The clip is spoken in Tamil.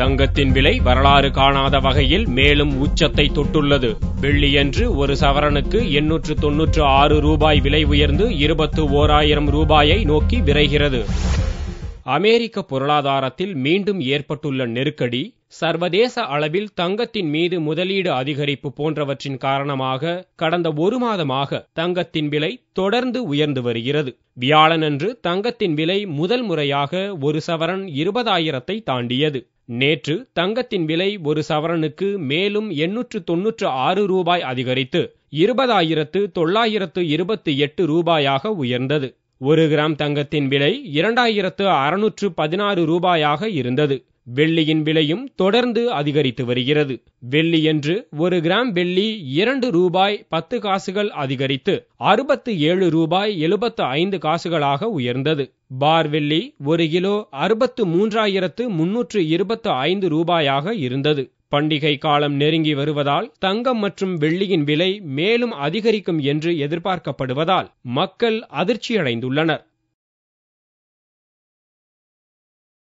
தங்கத்தின் விலை வரலாறு காணாத வகையில் மேலும் உச்சத்தை தொட்டுள்ளது வெள்ளியன்று ஒரு சவரனுக்கு எண்ணூற்று தொன்னூற்று ஆறு ரூபாய் விலை உயர்ந்து இருபத்து ஓராயிரம் ரூபாயை நோக்கி விரைகிறது அமெரிக்க பொருளாதாரத்தில் மீண்டும் ஏற்பட்டுள்ள நெருக்கடி சர்வதேச அளவில் தங்கத்தின் மீது முதலீடு அதிகரிப்பு போன்றவற்றின் காரணமாக கடந்த ஒரு மாதமாக தங்கத்தின் விலை தொடர்ந்து உயர்ந்து வருகிறது வியாழனன்று தங்கத்தின் விலை முதல் முறையாக ஒரு சவரன் இருபதாயிரத்தை தாண்டியது நேற்று தங்கத்தின் விலை ஒரு சவரனுக்கு மேலும் எண்ணூற்று தொன்னூற்று ஆறு ரூபாய் அதிகரித்து இருபதாயிரத்து தொள்ளாயிரத்து இருபத்தி எட்டு ரூபாயாக உயர்ந்தது ஒரு கிராம் தங்கத்தின் விலை இரண்டாயிரத்து அறுநூற்று பதினாறு ரூபாயாக இருந்தது வெள்ளியின் விலையும் தொடர்ந்து அதிகரித்து வருகிறது வெள்ளியன்று ஒரு கிராம் வெள்ளி இரண்டு ரூபாய் பத்து காசுகள் அதிகரித்து அறுபத்து ஏழு ரூபாய் எழுபத்து ஐந்து காசுகளாக உயர்ந்தது பார் வெள்ளி ஒரு கிலோ அறுபத்து மூன்றாயிரத்து முன்னூற்று இருபத்து ஐந்து ரூபாயாக இருந்தது பண்டிகை காலம் நெருங்கி வருவதால் தங்கம் மற்றும் வெள்ளியின் விலை மேலும் அதிகரிக்கும் என்று எதிர்பார்க்கப்படுவதால் மக்கள் அதிர்ச்சியடைந்துள்ளனர்